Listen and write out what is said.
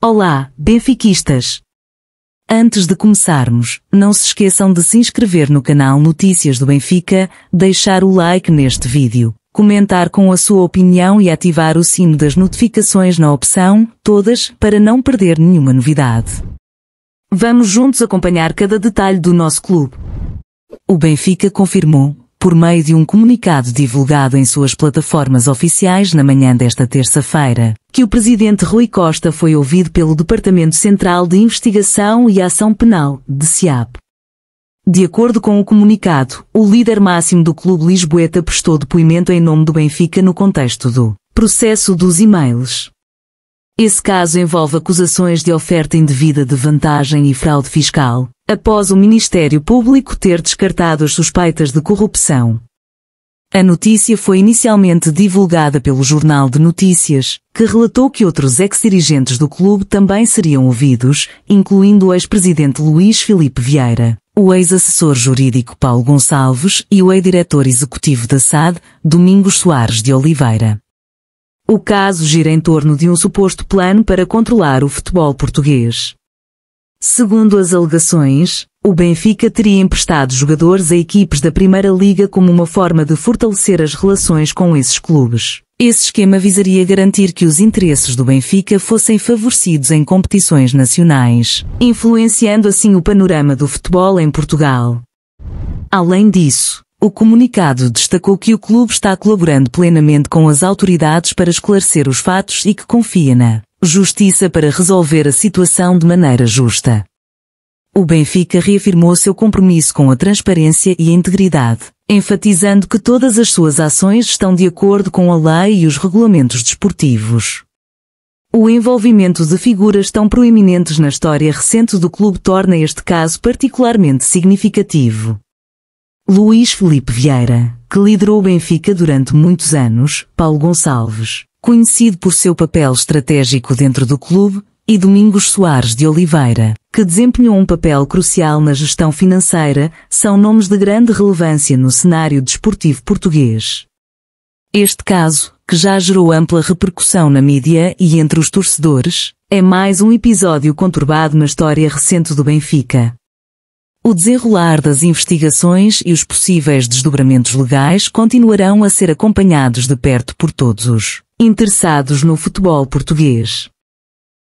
Olá, benfiquistas! Antes de começarmos, não se esqueçam de se inscrever no canal Notícias do Benfica, deixar o like neste vídeo, comentar com a sua opinião e ativar o sino das notificações na opção Todas para não perder nenhuma novidade. Vamos juntos acompanhar cada detalhe do nosso clube. O Benfica confirmou por meio de um comunicado divulgado em suas plataformas oficiais na manhã desta terça-feira, que o presidente Rui Costa foi ouvido pelo Departamento Central de Investigação e Ação Penal, de SIAP. De acordo com o comunicado, o líder máximo do clube lisboeta prestou depoimento em nome do Benfica no contexto do processo dos e-mails. Esse caso envolve acusações de oferta indevida de vantagem e fraude fiscal, após o Ministério Público ter descartado as suspeitas de corrupção. A notícia foi inicialmente divulgada pelo Jornal de Notícias, que relatou que outros ex-dirigentes do clube também seriam ouvidos, incluindo o ex-presidente Luís Filipe Vieira, o ex-assessor jurídico Paulo Gonçalves e o ex-diretor executivo da SAD, Domingos Soares de Oliveira. O caso gira em torno de um suposto plano para controlar o futebol português. Segundo as alegações, o Benfica teria emprestado jogadores a equipes da Primeira Liga como uma forma de fortalecer as relações com esses clubes. Esse esquema visaria garantir que os interesses do Benfica fossem favorecidos em competições nacionais, influenciando assim o panorama do futebol em Portugal. Além disso, o comunicado destacou que o clube está colaborando plenamente com as autoridades para esclarecer os fatos e que confia na justiça para resolver a situação de maneira justa. O Benfica reafirmou seu compromisso com a transparência e a integridade, enfatizando que todas as suas ações estão de acordo com a lei e os regulamentos desportivos. O envolvimento de figuras tão proeminentes na história recente do clube torna este caso particularmente significativo. Luís Felipe Vieira, que liderou o Benfica durante muitos anos, Paulo Gonçalves, conhecido por seu papel estratégico dentro do clube, e Domingos Soares de Oliveira, que desempenhou um papel crucial na gestão financeira, são nomes de grande relevância no cenário desportivo português. Este caso, que já gerou ampla repercussão na mídia e entre os torcedores, é mais um episódio conturbado na história recente do Benfica, o desenrolar das investigações e os possíveis desdobramentos legais continuarão a ser acompanhados de perto por todos os interessados no futebol português.